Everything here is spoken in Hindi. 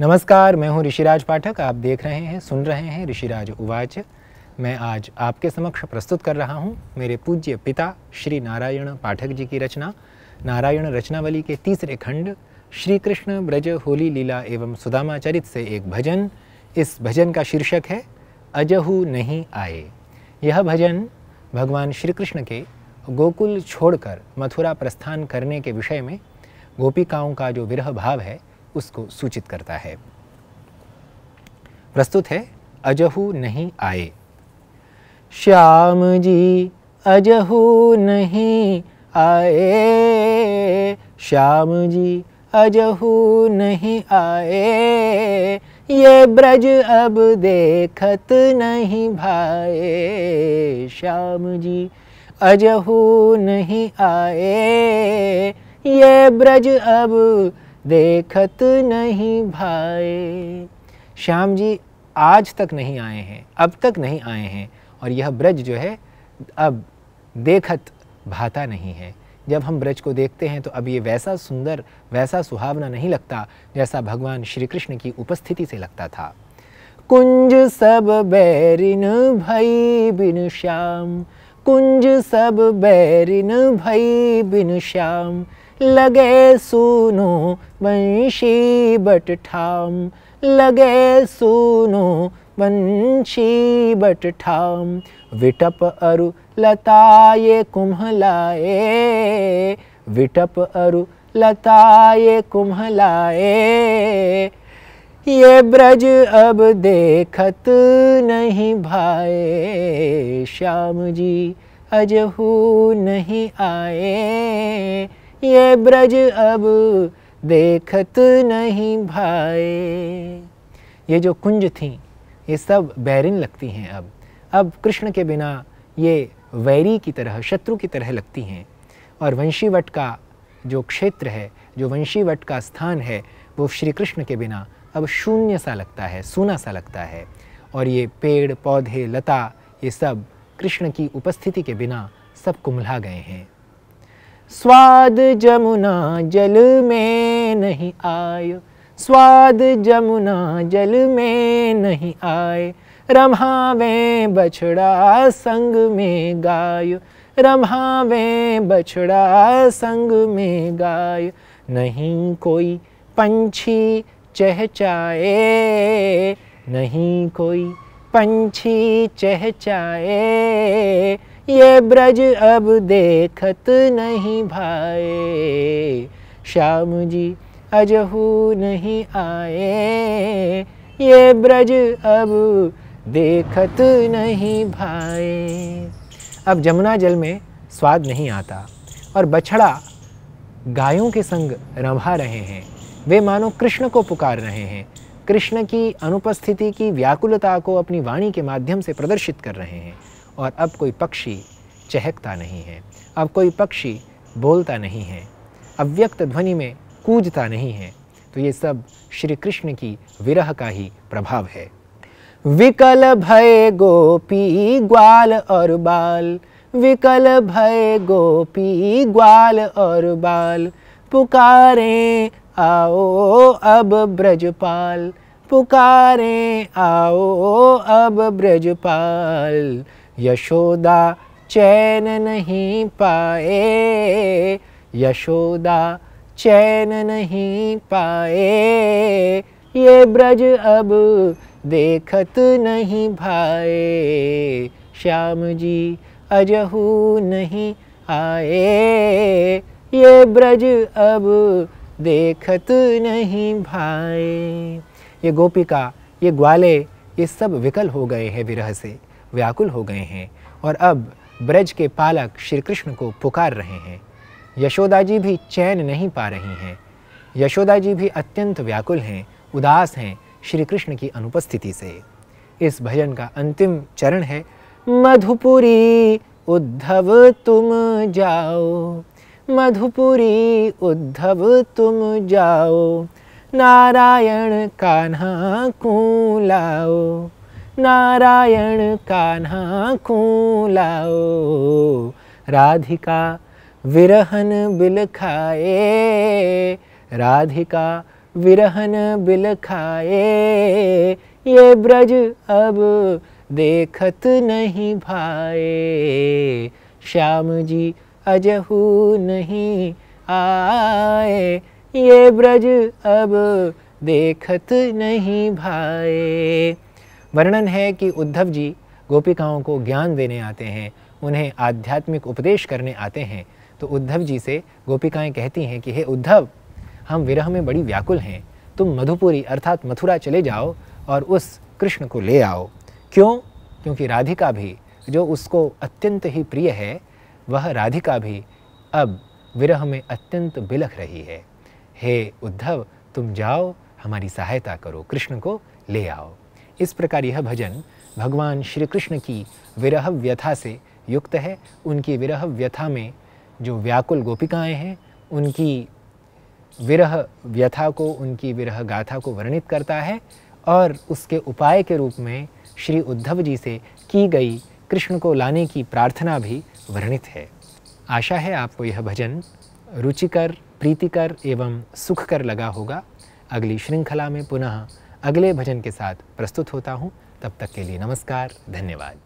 नमस्कार मैं हूं ऋषिराज पाठक आप देख रहे हैं सुन रहे हैं ऋषिराज उवाच मैं आज आपके समक्ष प्रस्तुत कर रहा हूं मेरे पूज्य पिता श्री नारायण पाठक जी की रचना नारायण रचनावली के तीसरे खंड श्री कृष्ण ब्रज होली लीला एवं सुदामा चरित से एक भजन इस भजन का शीर्षक है अजहू नहीं आए यह भजन भगवान श्री कृष्ण के गोकुल छोड़कर मथुरा प्रस्थान करने के विषय में गोपिकाओं का जो विरह भाव है उसको सूचित करता है प्रस्तुत है अजहू नहीं आए श्याम जी अजहू नहीं आए श्याम जी अजहू नहीं आए ये ब्रज अब देखत नहीं भाए श्याम जी अजहू नहीं आए ये ब्रज अब देखत नहीं भाई श्याम जी आज तक नहीं आए हैं अब तक नहीं आए हैं और यह ब्रज जो है अब देखत भाता नहीं है जब हम ब्रज को देखते हैं तो अब ये वैसा सुंदर वैसा सुहावना नहीं लगता जैसा भगवान श्री कृष्ण की उपस्थिति से लगता था कुंज सब बैरिन भई बिन श्याम कुंज सब बैरिन भई बिन श्याम लगे सुनो वंशी बटठाम लगे सुनो वंशी बटठाम विटप अरु लताए कुम्हलाए विटप अरु लताए कुम्हलाए ये ब्रज अब देखत नहीं भाए श्याम जी अजहू नहीं आए ये ब्रज अब देखत नहीं भाए ये जो कुंज थी ये सब बैरिन लगती हैं अब अब कृष्ण के बिना ये वैरी की तरह शत्रु की तरह लगती हैं और वंशीवट का जो क्षेत्र है जो वंशीवट का स्थान है वो श्री कृष्ण के बिना अब शून्य सा लगता है सूना सा लगता है और ये पेड़ पौधे लता ये सब कृष्ण की उपस्थिति के बिना सब कुमला गए हैं स्वाद जमुना जल में नहीं आयो स्वाद जमुना जल में नहीं आए रम्हावे बछड़ा संग में गायो रम्हावे बछड़ा संग में गायो नहीं कोई पंछी चहचाए नहीं कोई पंछी चहचाए ये ब्रज अब देखत नहीं भाए श्याम जी अजहू नहीं आए ये ब्रज अब देखत नहीं भाए अब जमुना जल में स्वाद नहीं आता और बछड़ा गायों के संग रंभा रहे हैं वे मानो कृष्ण को पुकार रहे हैं कृष्ण की अनुपस्थिति की व्याकुलता को अपनी वाणी के माध्यम से प्रदर्शित कर रहे हैं और अब कोई पक्षी चहकता नहीं है अब कोई पक्षी बोलता नहीं है अव्यक्त ध्वनि में कूदता नहीं है तो ये सब श्री कृष्ण की विरह का ही प्रभाव है विकल भय गोपी ग्वाल और बाल विकल भय गोपी ग्वाल और बाल पुकारे आओ अब ब्रजपाल पुकारे आओ अब ब्रजपाल यशोदा चैन नहीं पाए यशोदा चैन नहीं पाए ये ब्रज अब देखत नहीं भाए श्याम जी अजहू नहीं आए ये ब्रज अब देखत नहीं भाई ये गोपिका ये ग्वाले ये सब विकल हो गए हैं विरह से व्याकुल हो गए हैं और अब ब्रज के पालक श्री कृष्ण को पुकार रहे हैं यशोदा जी भी चैन नहीं पा रही हैं यशोदा जी भी अत्यंत व्याकुल हैं उदास हैं श्री कृष्ण की अनुपस्थिति से इस भजन का अंतिम चरण है मधुपुरी उद्धव तुम जाओ मधुपुरी उद्धव तुम जाओ नारायण कान्हा को लाओ नारायण कान्हा को लाओ राधिका विरहन बिलखाए राधिका विरहन बिलखाए ये ब्रज अब देखत नहीं भाए श्याम जी अजहू नहीं आए ये ब्रज अब देखत नहीं भाए वर्णन है कि उद्धव जी गोपिकाओं को ज्ञान देने आते हैं उन्हें आध्यात्मिक उपदेश करने आते हैं तो उद्धव जी से गोपिकाएं कहती हैं कि हे उद्धव हम विरह में बड़ी व्याकुल हैं तुम मधुपुरी अर्थात मथुरा चले जाओ और उस कृष्ण को ले आओ क्यों क्योंकि राधिका भी जो उसको अत्यंत ही प्रिय है वह राधिका भी अब विरह में अत्यंत बिलख रही है हे उद्धव तुम जाओ हमारी सहायता करो कृष्ण को ले आओ इस प्रकार यह भजन भगवान श्री कृष्ण की विरह व्यथा से युक्त है उनकी विरह व्यथा में जो व्याकुल गोपिकाएं हैं उनकी विरह व्यथा को उनकी विरह गाथा को वर्णित करता है और उसके उपाय के रूप में श्री उद्धव जी से की गई कृष्ण को लाने की प्रार्थना भी वर्णित है आशा है आपको यह भजन रुचिकर प्रीतिकर एवं सुखकर लगा होगा अगली श्रृंखला में पुनः अगले भजन के साथ प्रस्तुत होता हूँ तब तक के लिए नमस्कार धन्यवाद